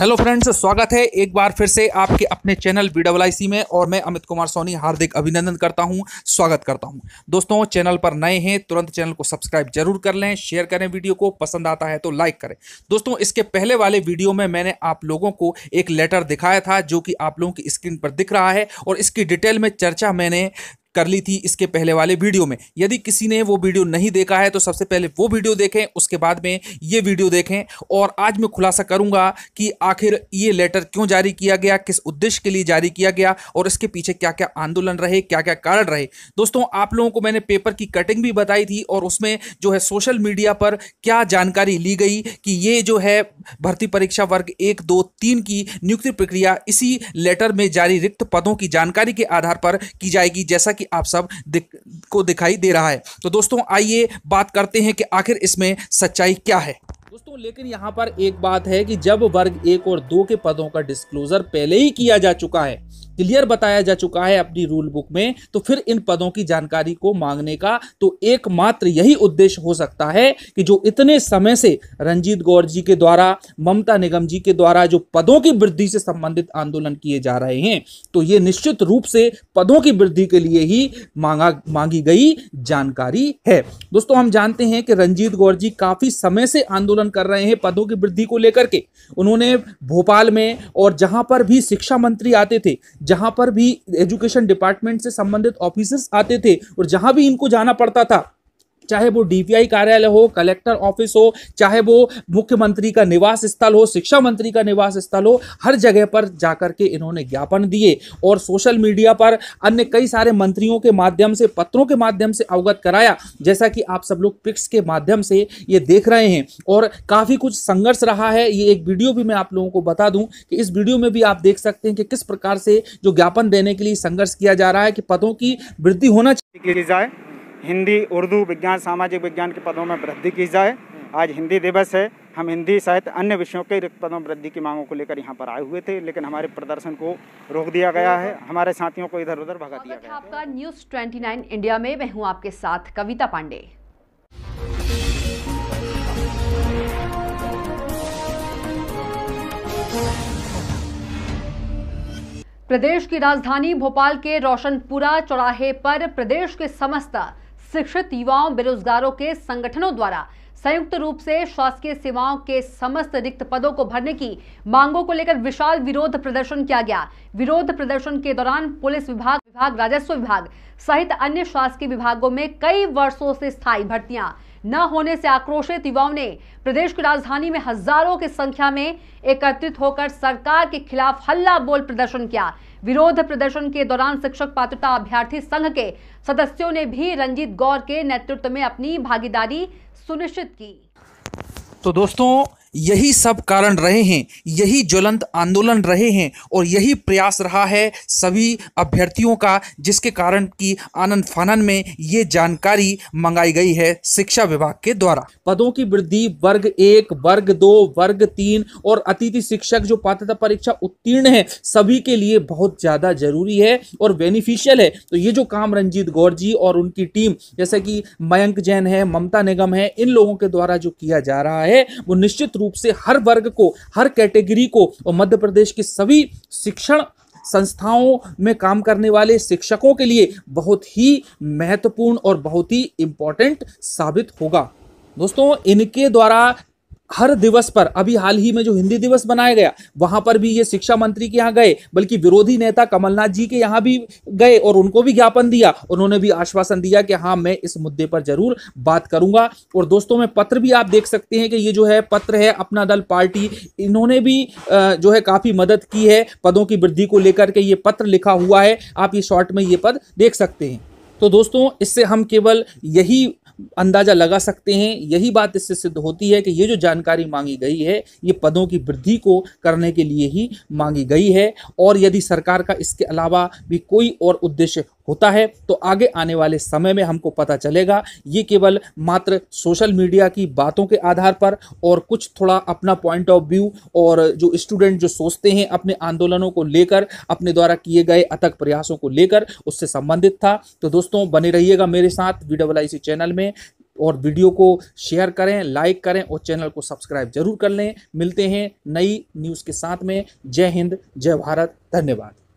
hello friends स्वागत है एक बार फिर से आपके अपने चैनल बी डबल में और मैं अमित कुमार सोनी हार्दिक अभिनंदन करता हूं स्वागत करता हूं दोस्तों चैनल पर नए हैं तुरंत चैनल को सब्सक्राइब जरूर कर लें शेयर करें वीडियो को पसंद आता है तो लाइक करें दोस्तों इसके पहले वाले वीडियो में मैंने आप लोगों को एक लेटर दिखाया था जो कि आप लोगों की स्क्रीन पर दिख रहा है और इसकी डिटेल में चर्चा मैंने कर ली थी इसके पहले वाले वीडियो में यदि किसी ने वो वीडियो नहीं देखा है तो सबसे पहले वो वीडियो देखें उसके बाद में ये वीडियो देखें और आज मैं खुलासा करूंगा कि आखिर ये लेटर क्यों जारी किया गया किस उद्देश्य के लिए जारी किया गया और इसके पीछे क्या क्या आंदोलन रहे क्या क्या कारण रहे दोस्तों आप लोगों को मैंने पेपर की कटिंग भी बताई थी और उसमें जो है सोशल मीडिया पर क्या जानकारी ली गई कि ये जो है भर्ती परीक्षा वर्ग एक दो तीन की नियुक्ति प्रक्रिया इसी लेटर में जारी रिक्त पदों की जानकारी के आधार पर की जाएगी जैसा कि आप सब को दिखाई दे रहा है तो दोस्तों आइए बात करते हैं कि आखिर इसमें सच्चाई क्या है दोस्तों लेकिन यहाँ पर एक बात है कि जब वर्ग एक और दो के पदों का डिस्क्लोजर पहले ही किया जा चुका है क्लियर बताया जा चुका है अपनी रूल बुक में तो फिर इन पदों की जानकारी को मांगने का तो एकमात्र यही उद्देश्य हो सकता है कि जो इतने समय से रंजीत गौर जी के द्वारा ममता निगम जी के द्वारा जो पदों की वृद्धि से संबंधित आंदोलन किए जा रहे हैं तो ये निश्चित रूप से पदों की वृद्धि के लिए ही मांगा मांगी गई जानकारी है दोस्तों हम जानते हैं कि रंजीत गौर जी काफी समय से आंदोलन कर रहे हैं पदों की वृद्धि को लेकर के उन्होंने भोपाल में और जहां पर भी शिक्षा मंत्री आते थे जहां पर भी एजुकेशन डिपार्टमेंट से संबंधित ऑफिसर्स आते थे और जहां भी इनको जाना पड़ता था चाहे वो डीपीआई कार्यालय हो कलेक्टर ऑफिस हो चाहे वो मुख्यमंत्री का निवास स्थल हो शिक्षा मंत्री का निवास स्थल हो हर जगह पर जाकर के इन्होंने ज्ञापन दिए और सोशल मीडिया पर अन्य कई सारे मंत्रियों के माध्यम से पत्रों के माध्यम से अवगत कराया जैसा कि आप सब लोग पिक्स के माध्यम से ये देख रहे हैं और काफ़ी कुछ संघर्ष रहा है ये एक वीडियो भी मैं आप लोगों को बता दूँ कि इस वीडियो में भी आप देख सकते हैं कि किस प्रकार से जो ज्ञापन देने के लिए संघर्ष किया जा रहा है कि पदों की वृद्धि होना चाहिए जाए हिंदी उर्दू विज्ञान सामाजिक विज्ञान के पदों में वृद्धि की जाए आज हिंदी दिवस है हम हिंदी सहित अन्य विषयों के रिक्त पदों वृद्धि की मांगों को लेकर यहाँ पर आए हुए थे लेकिन हमारे प्रदर्शन को रोक दिया गया है हमारे साथियों को इधर उधर भगा दिया गया आपका न्यूज 29 इंडिया में मैं हूँ आपके साथ कविता पांडे प्रदेश की राजधानी भोपाल के रोशनपुरा चौराहे पर प्रदेश के समस्त शिक्षित युवाओं बेरोजगारों के संगठनों द्वारा संयुक्त रूप से शासकीय सेवाओं के समस्त रिक्त पदों को भरने की मांगों को लेकर विशाल विरोध प्रदर्शन किया गया विरोध प्रदर्शन के दौरान पुलिस विभाग विभाग राजस्व विभाग सहित अन्य शासकीय विभागों में कई वर्षों से स्थायी भर्तियां न होने से आक्रोशित युवाओं ने प्रदेश की राजधानी में हजारों की संख्या में एकत्रित होकर सरकार के खिलाफ हल्ला बोल प्रदर्शन किया विरोध प्रदर्शन के दौरान शिक्षक पात्रता अभ्यर्थी संघ के सदस्यों ने भी रंजीत गौर के नेतृत्व में अपनी भागीदारी सुनिश्चित की तो दोस्तों यही सब कारण रहे हैं यही ज्वलंत आंदोलन रहे हैं और यही प्रयास रहा है सभी अभ्यर्थियों का जिसके कारण की आनंद फानन में ये जानकारी मंगाई गई है शिक्षा विभाग के द्वारा पदों की वृद्धि वर्ग एक वर्ग दो वर्ग तीन और अतिथि शिक्षक जो पात्रता परीक्षा उत्तीर्ण है सभी के लिए बहुत ज़्यादा जरूरी है और बेनिफिशियल है तो ये जो काम रंजीत गौर जी और उनकी टीम जैसे कि मयंक जैन है ममता निगम है इन लोगों के द्वारा जो किया जा रहा है वो निश्चित रूप रूप से हर वर्ग को हर कैटेगरी को और मध्य प्रदेश के सभी शिक्षण संस्थाओं में काम करने वाले शिक्षकों के लिए बहुत ही महत्वपूर्ण और बहुत ही इम्पॉर्टेंट साबित होगा दोस्तों इनके द्वारा हर दिवस पर अभी हाल ही में जो हिंदी दिवस बनाया गया वहां पर भी ये शिक्षा मंत्री के यहाँ गए बल्कि विरोधी नेता कमलनाथ जी के यहाँ भी गए और उनको भी ज्ञापन दिया उन्होंने भी आश्वासन दिया कि हाँ मैं इस मुद्दे पर जरूर बात करूंगा और दोस्तों में पत्र भी आप देख सकते हैं कि ये जो है पत्र है अपना दल पार्टी इन्होंने भी जो है काफी मदद की है पदों की वृद्धि को लेकर के ये पत्र लिखा हुआ है आप ये शॉर्ट में ये पद देख सकते हैं तो दोस्तों इससे हम केवल यही अंदाजा लगा सकते हैं यही बात इससे सिद्ध होती है कि ये जो जानकारी मांगी गई है ये पदों की वृद्धि को करने के लिए ही मांगी गई है और यदि सरकार का इसके अलावा भी कोई और उद्देश्य होता है तो आगे आने वाले समय में हमको पता चलेगा ये केवल मात्र सोशल मीडिया की बातों के आधार पर और कुछ थोड़ा अपना पॉइंट ऑफ व्यू और जो स्टूडेंट जो सोचते हैं अपने आंदोलनों को लेकर अपने द्वारा किए गए अथक प्रयासों को लेकर उससे संबंधित था तो दोस्तों बने रहिएगा मेरे साथ V double I C channel में और वीडियो को शेयर करें लाइक करें और चैनल को सब्सक्राइब जरूर कर लें मिलते हैं नई न्यूज़ के साथ में जय हिंद जय भारत धन्यवाद